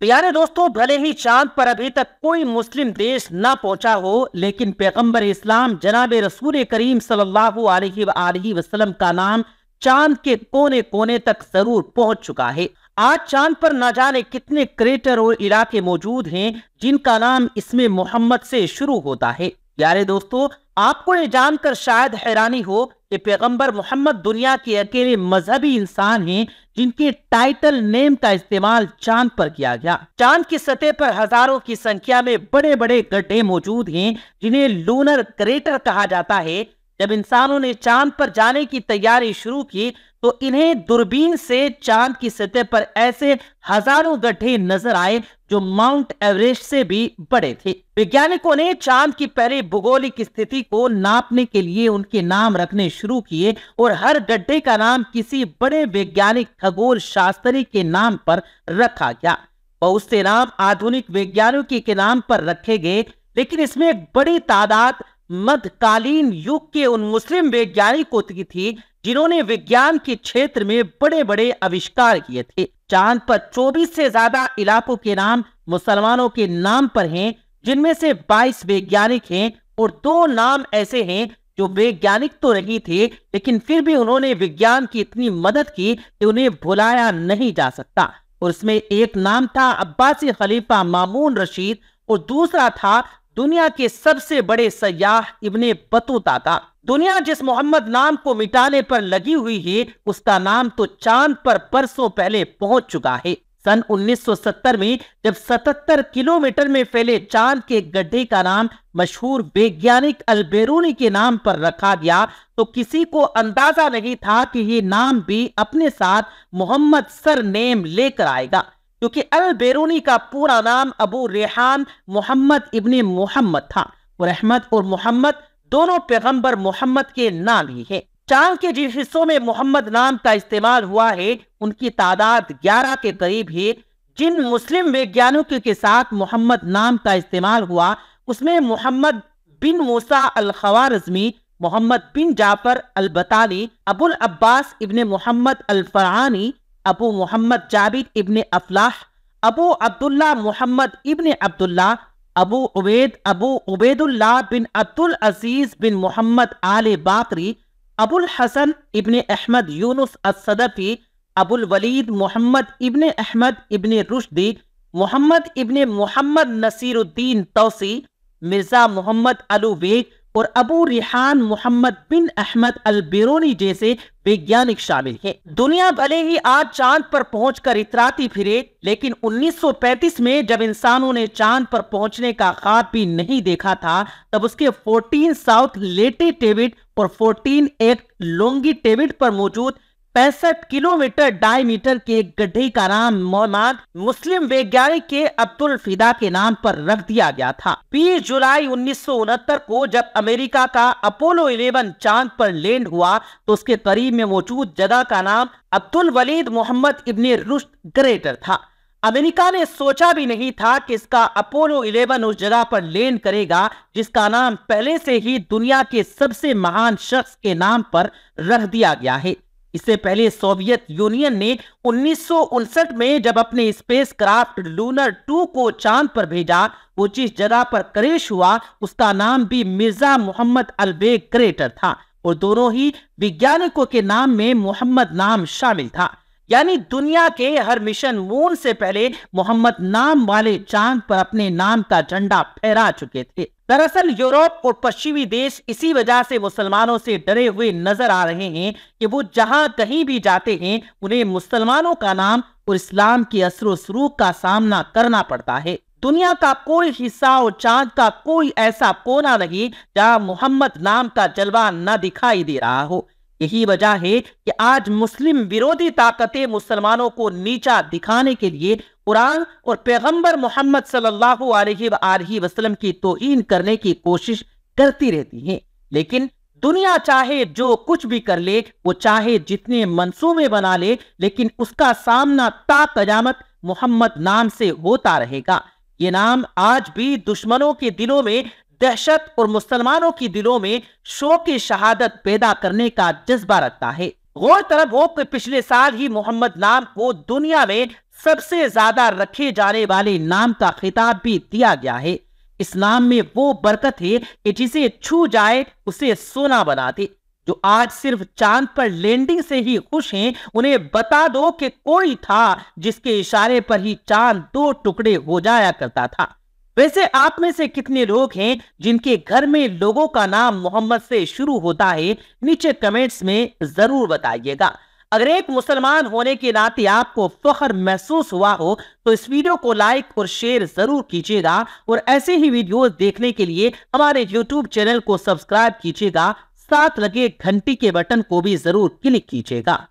प्यारे दोस्तों भले ही चांद पर अभी तक कोई मुस्लिम देश न पहुंचा हो लेकिन पैगंबर इस्लाम जनाब रसूल करीम सल्लल्लाहु वसल्लम का नाम चांद के कोने कोने तक जरूर पहुंच चुका है आज चांद पर न जाने कितने क्रेटर और इलाके मौजूद हैं जिनका नाम इसमें मोहम्मद से शुरू होता है प्यारे दोस्तों आपको ये जानकर शायद हैरानी हो कि पैगंबर मोहम्मद दुनिया के अकेले मजहबी इंसान हैं जिनके टाइटल नेम का इस्तेमाल चांद पर किया गया चांद की सतह पर हजारों की संख्या में बड़े बड़े गड्ढे मौजूद हैं जिन्हें लूनर क्रेटर कहा जाता है जब इंसानों ने चांद पर जाने की तैयारी शुरू की तो इन्हें दूरबीन से चांद की सतह पर ऐसे हजारों गड्ढे नजर आए जो माउंट एवरेस्ट से भी बड़े थे वैज्ञानिकों ने चांद की पहले भूगोलिक स्थिति को नापने के लिए उनके नाम रखने शुरू किए और हर गड्ढे का नाम किसी बड़े वैज्ञानिक खगोल शास्त्री के नाम पर रखा गया बहुत से नाम आधुनिक वैज्ञानिकों के नाम पर रखे गए लेकिन इसमें एक बड़ी तादाद मध्यकालीन युग के उन मुस्लिम वैज्ञानिकों की थी जिन्होंने विज्ञान के क्षेत्र में बड़े बड़े आविष्कार किए थे चांद पर 24 से ज्यादा इलाकों के नाम मुसलमानों के नाम पर हैं जिनमें से 22 वैज्ञानिक हैं और दो नाम ऐसे हैं जो वैज्ञानिक तो नहीं थे लेकिन फिर भी उन्होंने विज्ञान की इतनी मदद की कि उन्हें भुलाया नहीं जा सकता और इसमें एक नाम था अब्बासी खलीफा मामून रशीद और दूसरा था दुनिया के सबसे बड़े सयाह इब्ने बतूता था दुनिया जिस मोहम्मद नाम को मिटाने पर लगी हुई है उसका नाम तो चांद पर परसों पहले पहुंच चुका है सन 1970 में जब 77 किलोमीटर में फैले चांद के गड्ढे का नाम मशहूर वैज्ञानिक अलबेरूनी के नाम पर रखा गया तो किसी को अंदाजा नहीं था कि ये नाम भी अपने साथ मोहम्मद सर नेम लेकर आएगा क्योंकि अल बेरोनी का पूरा नाम अबू रेहान मोहम्मद इबन मोहम्मद था और अहमद और मोहम्मद दोनों पैगंबर मोहम्मद के नाम ही है चांद के जिन हिस्सों में मोहम्मद नाम का इस्तेमाल हुआ है उनकी तादाद ग्यारह के करीब है जिन मुस्लिम वैज्ञानिकों के साथ मोहम्मद नाम का इस्तेमाल हुआ उसमें मोहम्मद बिन मूसा अल खवारजमी मोहम्मद बिन जाफर अल बतानी अबुल अब्बास इब्ने मोहम्मद अल फरहानी अबू मोहम्मद जाबिद इबन अफलाह अबू अब्दुल्ला मोहम्मद इबन अब्दुल्ला अबू उबैद अबू उबैदुल्ला बिन अब्दुल अजीज बिन मोहम्मद आल बाकरी अबुल हसन इबन अहमद यूनुस असदफी अबुल वलीद मोहम्मद इबन अहमद इब्न रुशदी मोहम्मद इबन मोहम्मद नसीरुद्दीन तोसी मिर्ज़ा मोहम्मद अलू बेग और अबू रिहान मोहम्मद बिन अहमद अल बिरोनी जैसे वैज्ञानिक शामिल हैं। दुनिया भले ही आज चांद पर पहुंचकर इतराती फिरे लेकिन 1935 में जब इंसानों ने चांद पर पहुंचने का खाब भी नहीं देखा था तब उसके 14 साउथ लेटे टेविड और 14 एक लोंगी टेविड पर मौजूद पैंसठ किलोमीटर डायमीटर के गड्ढे का नाम मोहम्मद मुस्लिम वैज्ञानिक के अब्दुल फिदा के नाम पर रख दिया गया था 20 जुलाई उन्नीस को जब अमेरिका का अपोलो 11 चांद पर लैंड हुआ तो उसके करीब में मौजूद जगह का नाम Abdul Walid Mohammad Ibn Rusht greater था अमेरिका ने सोचा भी नहीं था कि इसका अपोलो 11 उस जगह पर लैंड करेगा जिसका नाम पहले से ही दुनिया के सबसे महान शख्स के नाम पर रख दिया गया है इससे पहले सोवियत यूनियन ने उन्नीस में जब अपने स्पेस क्राफ्ट लूनर टू को चांद पर भेजा वो जिस जगह पर क्रेश हुआ उसका नाम भी मिर्जा मोहम्मद अलबेग क्रेटर था और दोनों ही वैज्ञानिकों के नाम में मोहम्मद नाम शामिल था यानी दुनिया के हर मिशन मून से पहले मोहम्मद नाम वाले चांद पर अपने नाम का झंडा फहरा चुके थे दरअसल यूरोप और पश्चिमी देश इसी वजह से मुसलमानों से डरे हुए नजर आ रहे हैं कि वो जहां कहीं भी जाते हैं उन्हें मुसलमानों का नाम और इस्लाम के असर सरूख का सामना करना पड़ता है दुनिया का कोई हिस्सा और चांद का कोई ऐसा कोना नहीं जहां मोहम्मद नाम का जलवा न दिखाई दे रहा हो यही वजह है कि आज मुस्लिम विरोधी ताकतें मुसलमानों को नीचा दिखाने के लिए कुरान और पैगंबर मोहम्मद सल्लल्लाहु अलैहि वसल्लम की तोहन करने की कोशिश करती रहती है लेकिन दुनिया चाहे जो कुछ भी कर ले वो चाहे जितने मनसूबे बना ले लेकिन उसका सामना ता मोहम्मद नाम से होता रहेगा ये नाम आज भी दुश्मनों के दिलों में दहशत और मुसलमानों के दिलों में शोक शहादत पैदा करने का जज्बा रखता है गौर तरफ हो कि पिछले साल ही मोहम्मद नाम को दुनिया में सबसे ज्यादा रखे जाने वाले नाम का खिताब भी दिया गया है इस नाम में वो बरकत है कि जिसे छू जाए उसे सोना बना दे जो आज सिर्फ चांद पर लैंडिंग से ही खुश हैं उन्हें बता दो कि कोई था जिसके इशारे पर ही चांद दो टुकड़े हो जाया करता था वैसे आप में से कितने लोग हैं जिनके घर में लोगों का नाम मोहम्मद से शुरू होता है नीचे कमेंट्स में जरूर बताइएगा अगर एक मुसलमान होने के नाते आपको फखर महसूस हुआ हो तो इस वीडियो को लाइक और शेयर जरूर कीजिएगा और ऐसे ही वीडियोस देखने के लिए हमारे यूट्यूब चैनल को सब्सक्राइब कीजिएगा साथ लगे घंटी के बटन को भी जरूर क्लिक कीजिएगा